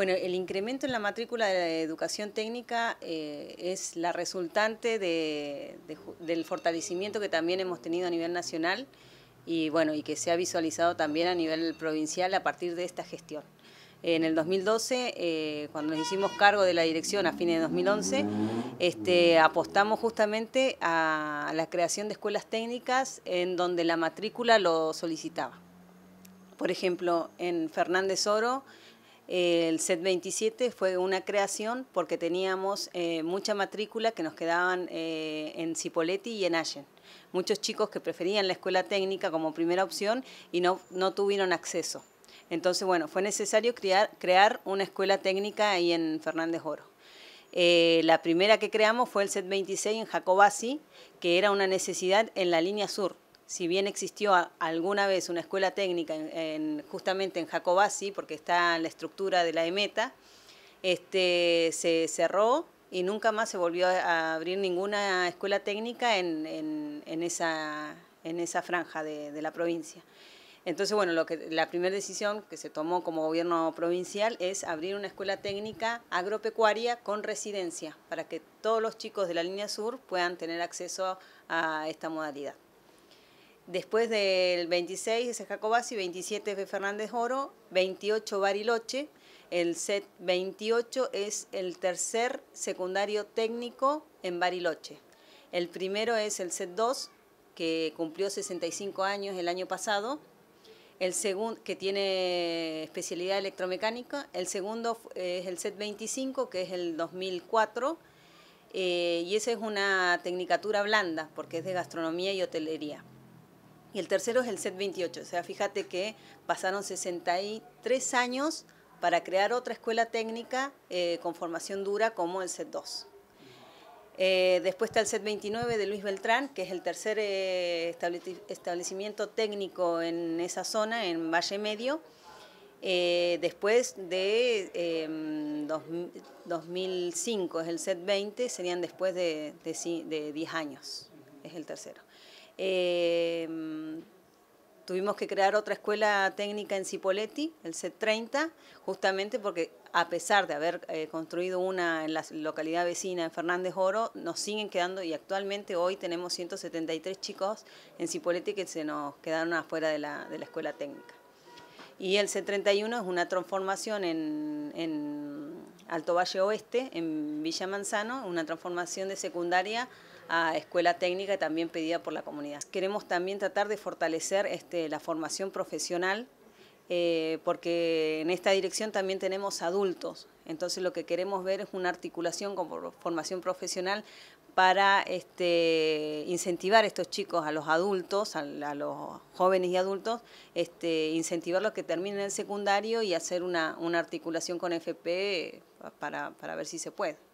Bueno, el incremento en la matrícula de educación técnica eh, es la resultante del fortalecimiento que también hemos tenido a nivel nacional y y que se ha visualizado también a nivel provincial a partir de esta gestión. En el 2012, eh, cuando nos hicimos cargo de la dirección a fines de 2011, este, apostamos justamente a la creación de escuelas técnicas en donde la matrícula lo solicitaba. Por ejemplo, en Fernández Oro, el set 27 fue una creación porque teníamos eh, mucha matrícula que nos quedaban eh, en Cipoletti y en Allen. Muchos chicos que preferían la escuela técnica como primera opción y no, no tuvieron acceso. Entonces, bueno, fue necesario crear, crear una escuela técnica ahí en Fernández Oro. Eh, la primera que creamos fue el set 26 en Jacobasi, que era una necesidad en la línea sur si bien existió alguna vez una escuela técnica en, justamente en Jacobasi, porque está en la estructura de la EMETA, este, se cerró y nunca más se volvió a abrir ninguna escuela técnica en, esa, franja de, la provincia. Entonces, bueno, la primera decisión que se tomó como gobierno provincial es abrir una escuela técnica agropecuaria con residencia para que todos los chicos de la línea sur puedan tener acceso a esta modalidad. Después del 26 es Jacobasi, 27 es Fernández Oro, 28 Bariloche. El set 28 es el tercer secundario técnico en Bariloche. El primero es el set 2, que cumplió 65 años el año pasado. El segundo, que tiene especialidad electromecánica. El segundo es el set 25, que es el 2004. Eh, y esa es una tecnicatura blanda, porque es de gastronomía y hotelería. Y el tercero es el set 28. O sea, fíjate que pasaron 63 años para crear otra escuela técnica eh, con formación dura como el set 2. Eh, después está el set 29 de Luis Beltrán, que es el tercer eh, establecimiento técnico en esa zona, en Valle Medio. después de 2005 em, es el set 20, serían después de 10 años, es el tercero. Em, tuvimos que crear otra escuela técnica en Cipoletti, el C30, justamente porque a pesar de haber eh, construido una en la localidad vecina, en Fernández Oro, nos siguen quedando y actualmente hoy tenemos 173 chicos en Cipoletti que se nos quedaron afuera de la, de la escuela técnica. Y el C31 es una transformación en, en Alto Valle Oeste, en Villa Manzano, una transformación de secundaria a escuela técnica y también pedida por la comunidad. Queremos también tratar de fortalecer este, la formación profesional eh, porque en esta dirección también tenemos adultos, entonces lo que queremos ver es una articulación con formación profesional para este, incentivar a estos chicos, a los adultos, a, los jóvenes y adultos, este, los que terminen el secundario y hacer una, una articulación con FP eh, para ver si se puede.